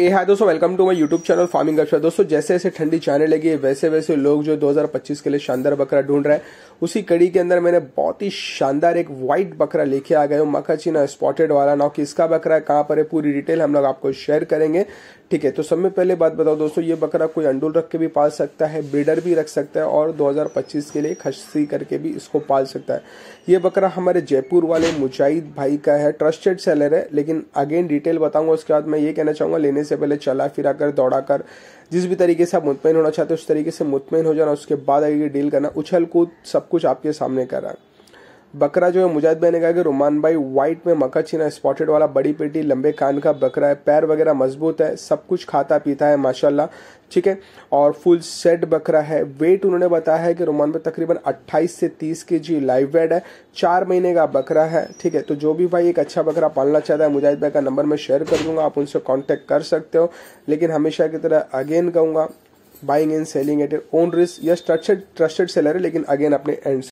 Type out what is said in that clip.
ए hi दोस्तों welcome to my YouTube channel farming गपशप दोस्तों जैसे जैसे ठंडी जाने लगी है वैसे वैसे लोग जो 2025 के लिए शानदार बकरा ढूंढ रहे हैं उसी कड़ी के अंदर मैंने बहुत ही शानदार एक व्हाइट बकरा लेके आ गए हूँ ना स्पॉटेड वाला ना किसका बकरा है कहाँ पर है पूरी डिटेल हम लोग आपको शेयर करेंगे ठीक है तो सब में पहले बात बताओ दोस्तों ये बकरा कोई अंडूल रख के भी पाल सकता है ब्रीडर भी रख सकता है और 2025 के लिए खस्सी करके भी इसको पाल सकता है ये बकरा हमारे जयपुर वाले मुजाहिद भाई का है ट्रस्टेड सेलर है लेकिन अगेन डिटेल बताऊंगा उसके बाद मैं ये कहना चाहूंगा लेने खाने से पहले चला फिरा कर दौड़ा कर जिस भी तरीके से आप मुतमिन होना चाहते हो उस तरीके से मुतमिन हो जाना उसके बाद आगे डील करना उछल कूद सब कुछ आपके सामने कर रहा है बकरा जो है मुजाहिद भाई ने कहा कि रुमान भाई वाइट में मका छीना स्पॉटेड वाला बड़ी पेटी लंबे कान का बकरा है पैर वगैरह मजबूत है सब कुछ खाता पीता है माशाल्लाह ठीक है और फुल सेट बकरा है वेट उन्होंने बताया है कि रुमान भाई तकरीबन 28 से 30 के जी लाइव वेट है चार महीने का बकरा है ठीक है तो जो भी भाई एक अच्छा बकरा पालना चाहता है मुजाहिद भाई का नंबर मैं शेयर कर दूंगा आप उनसे कॉन्टेक्ट कर सकते हो लेकिन हमेशा की तरह अगेन कहूँगा buying and selling at own risk या ट्रस्टेड ट्रस्टेड सेलर है लेकिन अगेन अपने एंड